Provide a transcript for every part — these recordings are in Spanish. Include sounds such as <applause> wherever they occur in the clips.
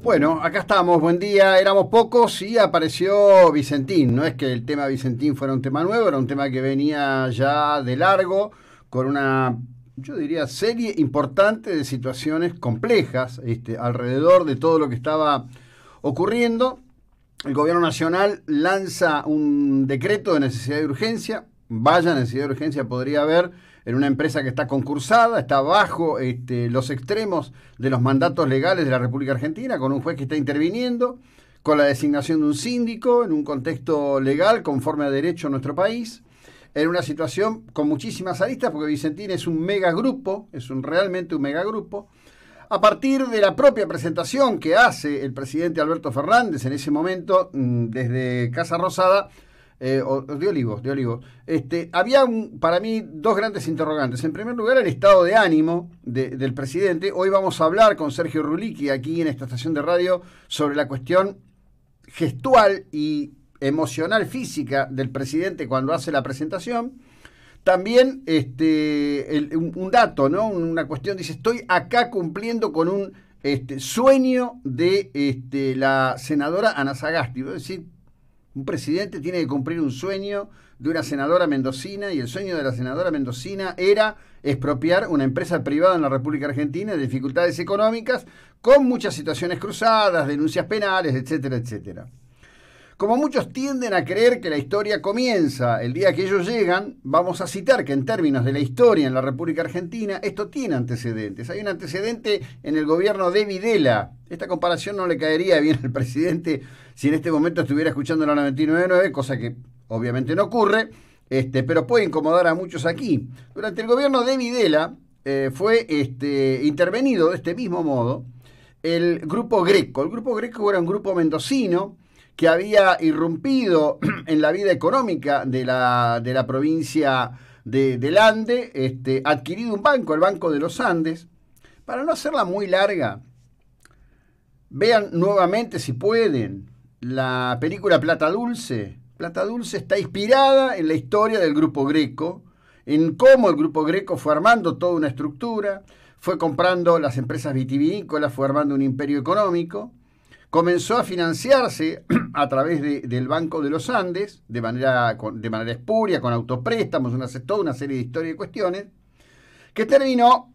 Bueno, acá estamos, buen día, éramos pocos y apareció Vicentín. No es que el tema Vicentín fuera un tema nuevo, era un tema que venía ya de largo, con una, yo diría, serie importante de situaciones complejas este, alrededor de todo lo que estaba ocurriendo. El gobierno nacional lanza un decreto de necesidad de urgencia, vaya necesidad de urgencia podría haber, en una empresa que está concursada, está bajo este, los extremos de los mandatos legales de la República Argentina, con un juez que está interviniendo, con la designación de un síndico en un contexto legal conforme a derecho en nuestro país, en una situación con muchísimas aristas, porque Vicentín es un megagrupo, es un, realmente un megagrupo. A partir de la propia presentación que hace el presidente Alberto Fernández en ese momento mm, desde Casa Rosada, eh, o de Olivos, de Olivos, este, había para mí dos grandes interrogantes. En primer lugar, el estado de ánimo del presidente. Hoy vamos a hablar con Sergio Ruliqui aquí en esta estación de radio sobre la cuestión gestual y emocional física del presidente cuando hace la presentación. También este, un, dato, ¿no? Una cuestión, dice, estoy acá cumpliendo con un este, sueño de este, la senadora Ana Sagasti. Es decir, un presidente tiene que cumplir un sueño de una senadora mendocina y el sueño de la senadora mendocina era expropiar una empresa privada en la República Argentina de dificultades económicas con muchas situaciones cruzadas, denuncias penales, etcétera, etcétera. Como muchos tienden a creer que la historia comienza el día que ellos llegan, vamos a citar que en términos de la historia en la República Argentina, esto tiene antecedentes. Hay un antecedente en el gobierno de Videla. Esta comparación no le caería bien al presidente si en este momento estuviera escuchando la 99.9, cosa que obviamente no ocurre, este, pero puede incomodar a muchos aquí. Durante el gobierno de Videla eh, fue este, intervenido de este mismo modo el grupo Greco. El grupo Greco era un grupo mendocino que había irrumpido <clears throat> en la vida económica de la, provincia de, del Ande, este, adquirido un banco, el Banco de los Andes. Para no hacerla muy larga, vean nuevamente, si pueden, la película Plata Dulce. Plata Dulce está inspirada en la historia del Grupo Greco, en cómo el Grupo Greco fue armando toda una estructura, fue comprando las empresas vitivinícolas, fue armando un imperio económico comenzó a financiarse <clears throat> a través del Banco de los Andes, de manera, de manera espuria, con autopréstamos, toda una serie de historias y cuestiones, que terminó,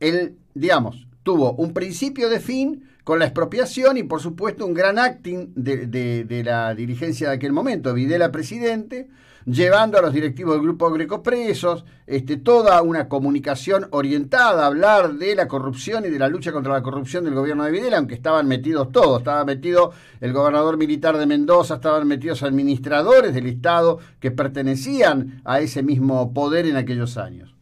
el, digamos, tuvo un principio de fin con la expropiación y, por supuesto, un gran acting de, de la dirigencia de aquel momento. Videla presidente, llevando a los directivos del Grupo Greco presos, este, toda una comunicación orientada a hablar de la corrupción y de la lucha contra la corrupción del gobierno de Videla, aunque estaban metidos todos, estaba metido el gobernador militar de Mendoza, estaban metidos administradores del Estado que pertenecían a ese mismo poder en aquellos años.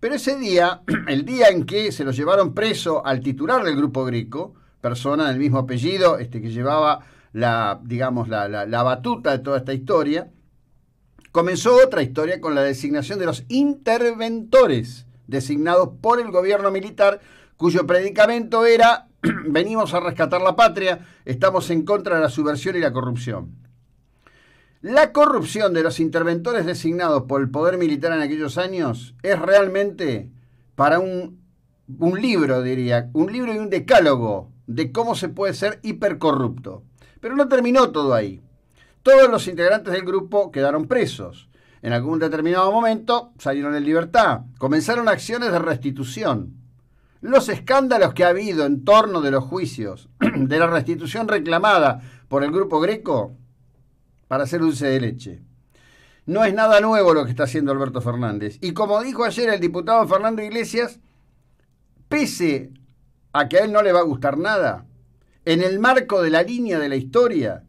Pero ese día, <clears throat> el día en que se los llevaron preso al titular del Grupo Greco, persona del mismo apellido, este, que llevaba la, digamos, la, la batuta de toda esta historia, comenzó otra historia con la designación de los interventores, designados por el gobierno militar, cuyo predicamento era, <clears throat> venimos a rescatar la patria, estamos en contra de la subversión y la corrupción. La corrupción de los interventores designados por el poder militar en aquellos años es realmente para un, libro, diría, un libro y un decálogo de cómo se puede ser hipercorrupto. Pero no terminó todo ahí. Todos los integrantes del grupo quedaron presos. En algún determinado momento salieron en libertad. Comenzaron acciones de restitución. Los escándalos que ha habido en torno de los juicios, <clears throat> de la restitución reclamada por el grupo greco, para hacer dulce de leche. No es nada nuevo lo que está haciendo Alberto Fernández. Y como dijo ayer el diputado Fernando Iglesias, pese a que a él no le va a gustar nada, en el marco de la línea de la historia,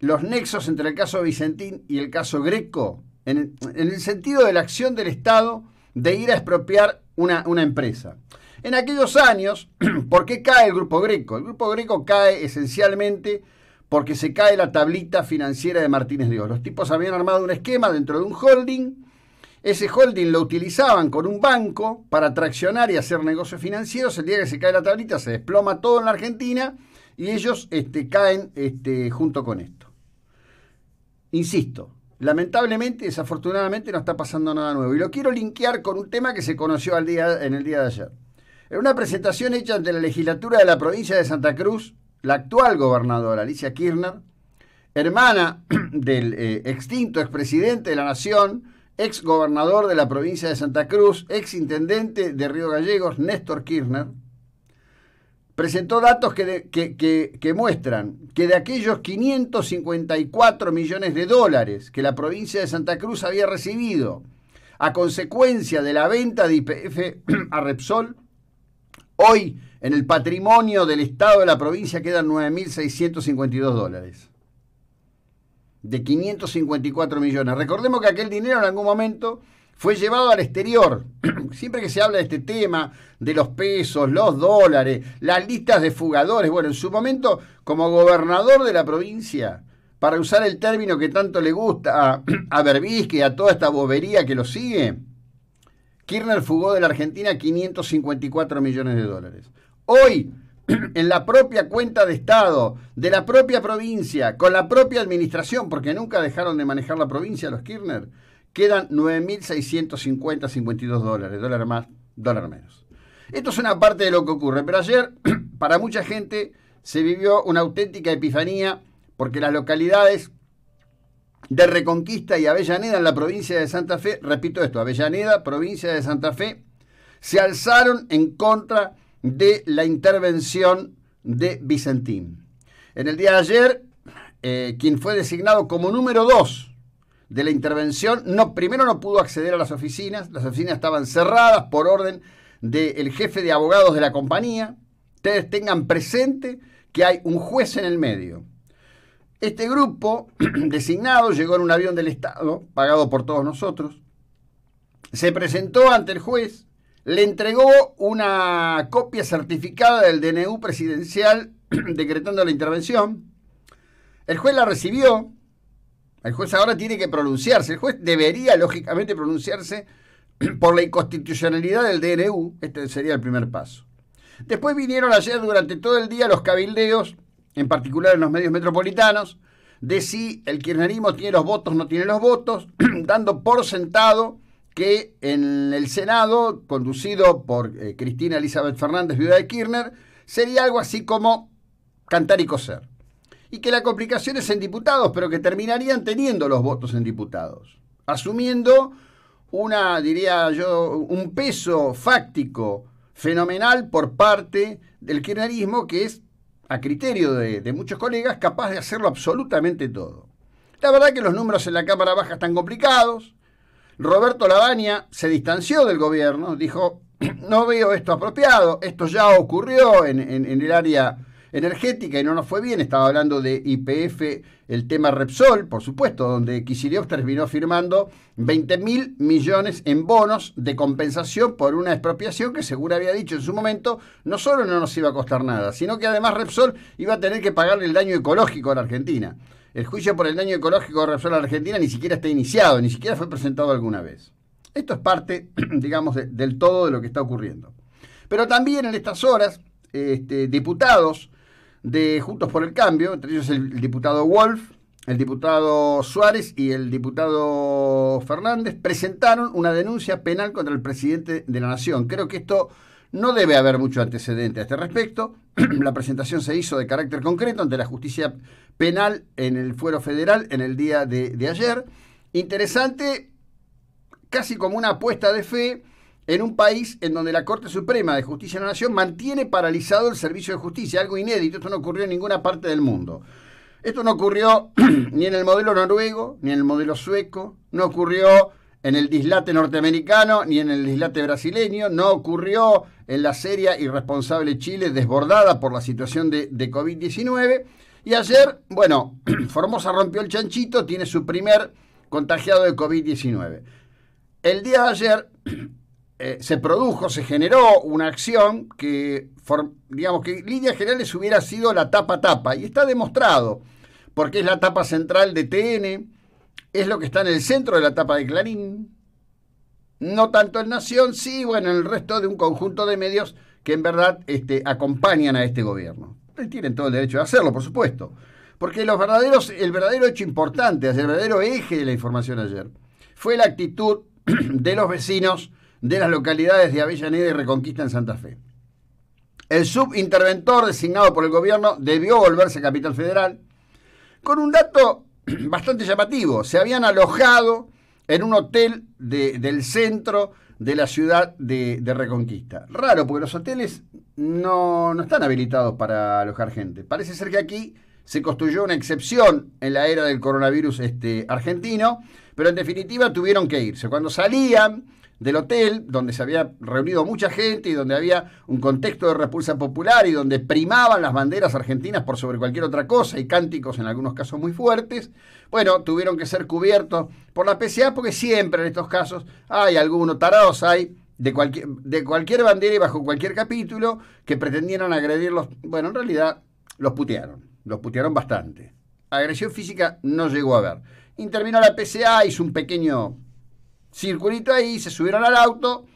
los nexos entre el caso Vicentín y el caso Greco, en, el sentido de la acción del Estado de ir a expropiar una, empresa. En aquellos años, <clears throat> ¿por qué cae el Grupo Greco? El Grupo Greco cae esencialmente porque se cae la tablita financiera de Martínez Dios. Los tipos habían armado un esquema dentro de un holding. Ese holding lo utilizaban con un banco para traccionar y hacer negocios financieros. El día que se cae la tablita se desploma todo en la Argentina y ellos este, caen este, junto con esto insisto, lamentablemente, desafortunadamente, no está pasando nada nuevo. Y lo quiero linkear con un tema que se conoció día, en el día de ayer. En una presentación hecha ante la legislatura de la provincia de Santa Cruz, la actual gobernadora Alicia Kirchner, hermana <clears throat> del eh, extinto expresidente de la Nación, ex gobernador de la provincia de Santa Cruz, ex intendente de Río Gallegos, Néstor Kirchner, presentó datos que, que, muestran que de aquellos 554 millones de dólares que la provincia de Santa Cruz había recibido a consecuencia de la venta de IPF <clears throat> a Repsol, hoy en el patrimonio del Estado de la provincia quedan 9.652 dólares. De 554 millones. Recordemos que aquel dinero en algún momento fue llevado al exterior. <clears throat> Siempre que se habla de este tema, de los pesos, los dólares, las listas de fugadores, bueno, en su momento, como gobernador de la provincia, para usar el término que tanto le gusta a, <clears throat> a Berbisque y a toda esta bobería que lo sigue, Kirchner fugó de la Argentina 554 millones de dólares. Hoy, <clears throat> en la propia cuenta de Estado, de la propia provincia, con la propia administración, porque nunca dejaron de manejar la provincia los Kirchner, Quedan 9.650, 52 dólares, dólar más, dólar menos. Esto es una parte de lo que ocurre, pero ayer <clears throat> para mucha gente se vivió una auténtica epifanía porque las localidades de Reconquista y Avellaneda en la provincia de Santa Fe, repito esto, Avellaneda, provincia de Santa Fe, se alzaron en contra de la intervención de Vicentín. En el día de ayer, eh, quien fue designado como número 2 de la intervención, no, primero no pudo acceder a las oficinas, las oficinas estaban cerradas por orden del jefe de abogados de la compañía. Ustedes tengan presente que hay un juez en el medio. Este grupo <clears throat> designado llegó en un avión del Estado, pagado por todos nosotros, se presentó ante el juez, le entregó una copia certificada del DNU presidencial <clears throat> decretando la intervención, el juez la recibió, el juez ahora tiene que pronunciarse. El juez debería, lógicamente, pronunciarse <clears throat> por la inconstitucionalidad del DNU. Este sería el primer paso. Después vinieron ayer durante todo el día los cabildeos, en particular en los medios metropolitanos, de si el kirchnerismo tiene los votos no tiene los votos, <clears throat> dando por sentado que en el Senado, conducido por eh, Cristina Elizabeth Fernández, viuda de Kirchner, sería algo así como cantar y coser y que la complicación es en diputados, pero que terminarían teniendo los votos en diputados, asumiendo una, diría yo, un peso fáctico fenomenal por parte del kirchnerismo que es, a criterio de, muchos colegas, capaz de hacerlo absolutamente todo. La verdad que los números en la Cámara Baja están complicados. Roberto Lavagna se distanció del gobierno, dijo, <clears throat> no veo esto apropiado, esto ya ocurrió en el área energética y no nos fue bien. Estaba hablando de IPF, el tema Repsol, por supuesto, donde Kicillof terminó firmando 20 mil millones en bonos de compensación por una expropiación que, según había dicho en su momento, no solo no nos iba a costar nada, sino que además Repsol iba a tener que pagarle el daño ecológico a la Argentina. El juicio por el daño ecológico de Repsol a la Argentina ni siquiera está iniciado, ni siquiera fue presentado alguna vez. Esto es parte, <clears throat> digamos, del todo de lo que está ocurriendo. Pero también en estas horas, este, diputados de Juntos por el Cambio, entre ellos el diputado Wolf, el diputado Suárez y el diputado Fernández, presentaron una denuncia penal contra el presidente de la Nación. Creo que esto no debe haber mucho antecedente a este respecto. <clears throat> la presentación se hizo de carácter concreto ante la justicia penal en el fuero federal en el día de, de ayer. Interesante, casi como una apuesta de fe en un país en donde la Corte Suprema de Justicia de la Nación mantiene paralizado el servicio de justicia, algo inédito, esto no ocurrió en ninguna parte del mundo. Esto no ocurrió <clears throat> ni en el modelo noruego, ni en el modelo sueco, no ocurrió en el dislate norteamericano, ni en el dislate brasileño, no ocurrió en la seria irresponsable Chile desbordada por la situación de, de COVID-19. Y ayer, bueno, <clears throat> Formosa rompió el chanchito, tiene su primer contagiado de COVID-19. El día de ayer, <clears throat> Eh, se produjo, se generó una acción que, digamos que en líneas generales hubiera sido la tapa-tapa, y está demostrado, porque es la tapa central de TN, es lo que está en el centro de la tapa de Clarín, no tanto en Nación, sí, bueno, en el resto de un conjunto de medios que en verdad este, acompañan a este gobierno. Tienen todo el derecho de hacerlo, por supuesto, porque los verdaderos, el verdadero hecho importante, el verdadero eje de la información ayer, fue la actitud <clears throat> de los vecinos de las localidades de Avellaneda y Reconquista en Santa Fe. El subinterventor designado por el gobierno debió volverse capital federal con un dato <clears throat> bastante llamativo. Se habían alojado en un hotel del centro de la ciudad de, Reconquista. Raro, porque los hoteles no, no, están habilitados para alojar gente. Parece ser que aquí se construyó una excepción en la era del coronavirus este, argentino, pero en definitiva tuvieron que irse. Cuando salían del hotel, donde se había reunido mucha gente y donde había un contexto de repulsa popular y donde primaban las banderas argentinas por sobre cualquier otra cosa y cánticos en algunos casos muy fuertes, bueno, tuvieron que ser cubiertos por la PCA porque siempre en estos casos hay algunos tarados, hay de cualquier, de cualquier bandera y bajo cualquier capítulo que pretendieran agredirlos, bueno, en realidad los putearon. Los putearon bastante. Agresión física no llegó a haber. Intervino la PCA, hizo un pequeño circulito ahí, se subieron al auto,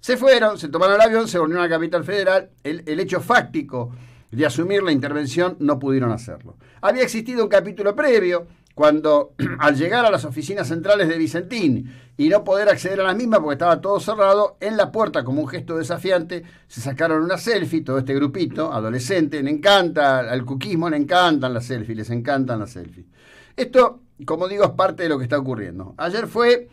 se fueron, se tomaron el avión, se volvieron a la capital federal. El, el hecho fáctico de asumir la intervención no pudieron hacerlo. Había existido un capítulo previo cuando <clears throat> al llegar a las oficinas centrales de Vicentín y no poder acceder a la misma porque estaba todo cerrado, en la puerta, como un gesto desafiante, se sacaron una selfie, todo este grupito, adolescente, le encanta, al cuquismo le encantan las selfies, les encantan las selfies. Esto, como digo, es parte de lo que está ocurriendo. Ayer fue,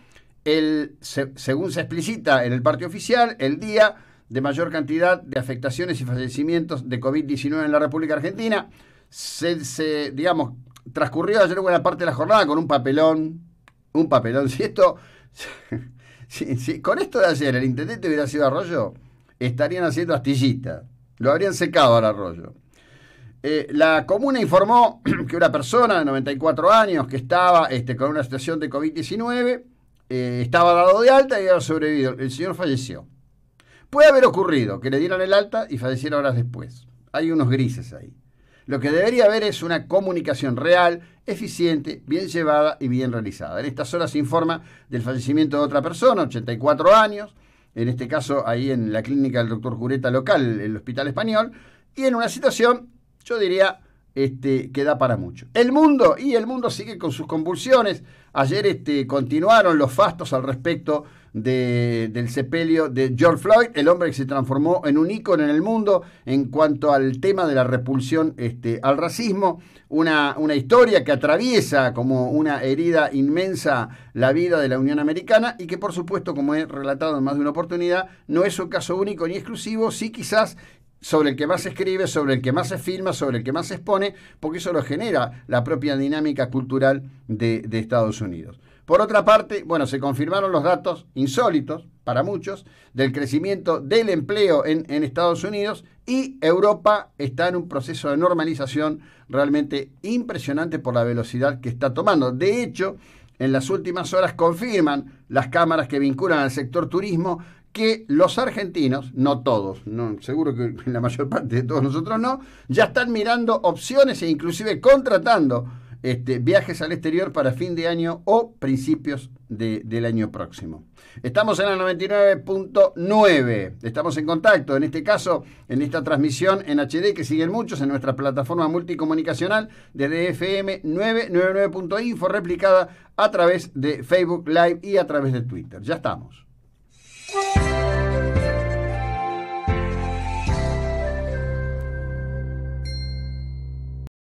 el, según se explicita en el Partido oficial, el día de mayor cantidad de afectaciones y fallecimientos de COVID-19 en la República Argentina. se, digamos, transcurrió ayer buena parte de la jornada con un papelón, un papelón. <laughs> Si esto, con esto de ayer el intendente hubiera sido Arroyo, estarían haciendo astillita. Lo habrían secado al Arroyo. Eh, la comuna informó <clears throat> que una persona de 94 años que estaba este, con una situación de COVID-19 estaba eh, estaba dado de alta y había sobrevivido. El señor falleció. Puede haber ocurrido que le dieran el alta y falleciera horas después. Hay unos grises ahí. Lo que debería haber es una comunicación real, eficiente, bien llevada y bien realizada. En estas horas se informa del fallecimiento de otra persona, 84 años, en este caso ahí en la clínica del doctor Jureta local, en el Hospital Español, y en una situación, yo diría, este, que da para mucho. El mundo, y el mundo sigue con sus convulsiones. Ayer este, continuaron los fastos al respecto de, del sepelio de George Floyd, el hombre que se transformó en un ícono en el mundo en cuanto al tema de la repulsión este, al racismo, una, una historia que atraviesa como una herida inmensa la vida de la Unión Americana y que por supuesto, como he relatado en más de una oportunidad, no es un caso único ni exclusivo, sí quizás sobre el que más se escribe, sobre el que más se filma, sobre el que más se expone, porque eso lo genera la propia dinámica cultural de Estados Unidos. Por otra parte, bueno, se confirmaron los datos insólitos para muchos del crecimiento del empleo en, Estados Unidos y Europa está en un proceso de normalización realmente impresionante por la velocidad que está tomando. De hecho, en las últimas horas confirman las cámaras que vinculan al sector turismo que los argentinos, no todos, no, seguro que <laughs> la mayor parte de todos nosotros no, ya están mirando opciones e inclusive contratando este, viajes al exterior para fin de año o principios del año próximo. Estamos en la 99.9, estamos en contacto, en este caso, en esta transmisión en HD que siguen muchos en nuestra plataforma multicomunicacional desde FM 999.info, replicada a través de Facebook Live y a través de Twitter. Ya estamos.